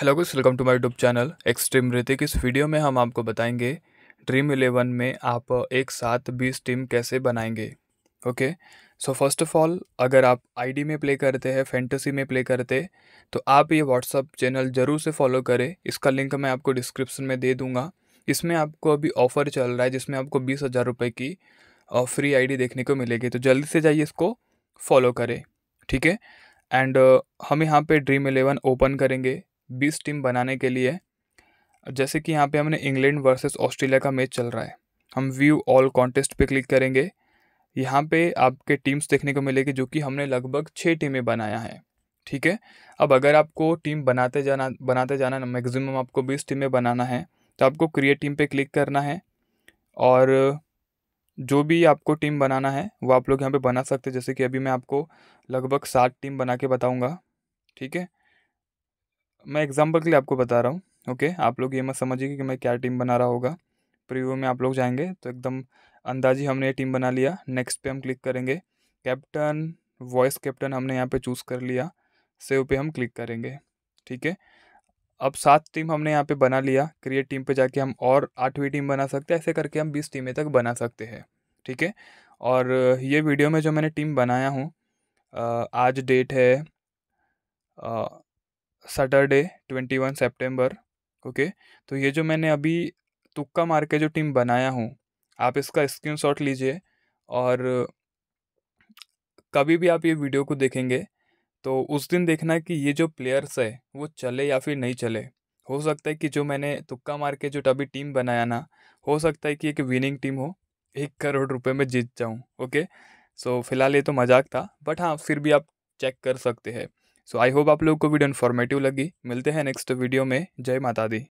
hello guys welcome to my YouTube channel extreme Hrithik इस video में हम आपको बताएंगे ड्रीम इलेवन में आप एक साथ बीस टीम कैसे बनाएंगे okay so first of all अगर आप आईडी में प्ले करते हैं फैंटेसी में प्ले करते तो आप ये व्हाट्सअप चैनल ज़रूर से फॉलो करें इसका लिंक मैं आपको डिस्क्रिप्शन में दे दूँगा इसमें आपको अभी ऑफ़र चल रहा है जिसमें आपको बीस हज़ार रुपये की फ्री आई देखने को मिलेगी तो जल्दी से जाइए इसको फॉलो करें ठीक है एंड हम यहाँ पे ड्रीम इलेवन ओपन करेंगे बीस टीम बनाने के लिए जैसे कि यहाँ पे हमने इंग्लैंड वर्सेस ऑस्ट्रेलिया का मैच चल रहा है हम व्यू ऑल कॉन्टेस्ट पे क्लिक करेंगे यहाँ पे आपके टीम्स देखने को मिलेगी जो कि हमने लगभग छः टीमें बनाया है ठीक है अब अगर आपको टीम बनाते जाना बनाते जाना मैक्सिमम आपको बीस टीमें बनाना है तो आपको क्रिएट टीम पे क्लिक करना है और जो भी आपको टीम बनाना है वो आप लोग यहाँ पे बना सकते हैं जैसे कि अभी मैं आपको लगभग सात टीम बना के बताऊँगा ठीक है मैं एग्ज़ाम्पल के लिए आपको बता रहा हूँ ओके आप लोग ये मत समझिए कि मैं क्या टीम बना रहा होगा प्रीव्यू में आप लोग जाएंगे तो एकदम अंदाजी हमने ये टीम बना लिया नेक्स्ट पे हम क्लिक करेंगे कैप्टन वॉइस कैप्टन हमने यहाँ पे चूज़ कर लिया सेव पे हम क्लिक करेंगे ठीक है अब सात टीम हमने यहाँ पे बना लिया क्रिएट टीम पे जाके हम और आठवीं टीम बना सकते हैं ऐसे करके हम बीस टीमें तक बना सकते हैं ठीक है और ये वीडियो में जो मैंने टीम बनाया हूँ आज डेट है Saturday twenty one September okay तो ये जो मैंने अभी तुक्का मार के जो टीम बनाया हूँ आप इसका स्क्रीन शॉट लीजिए और कभी भी आप ये वीडियो को देखेंगे तो उस दिन देखना कि ये जो प्लेयर्स है वो चले या फिर नहीं चले हो सकता है कि जो मैंने तुक्का मार के जो अभी टीम बनाया ना हो सकता है कि एक विनिंग टीम हो एक करोड़ रुपए में जीत जाऊँ ओके सो फिलहाल ये तो मजाक था बट हाँ फिर भी आप चेक कर सकते हैं सो आई होप आप लोग को वीडियो इन्फॉर्मेटिव लगी मिलते हैं नेक्स्ट वीडियो में जय माता दी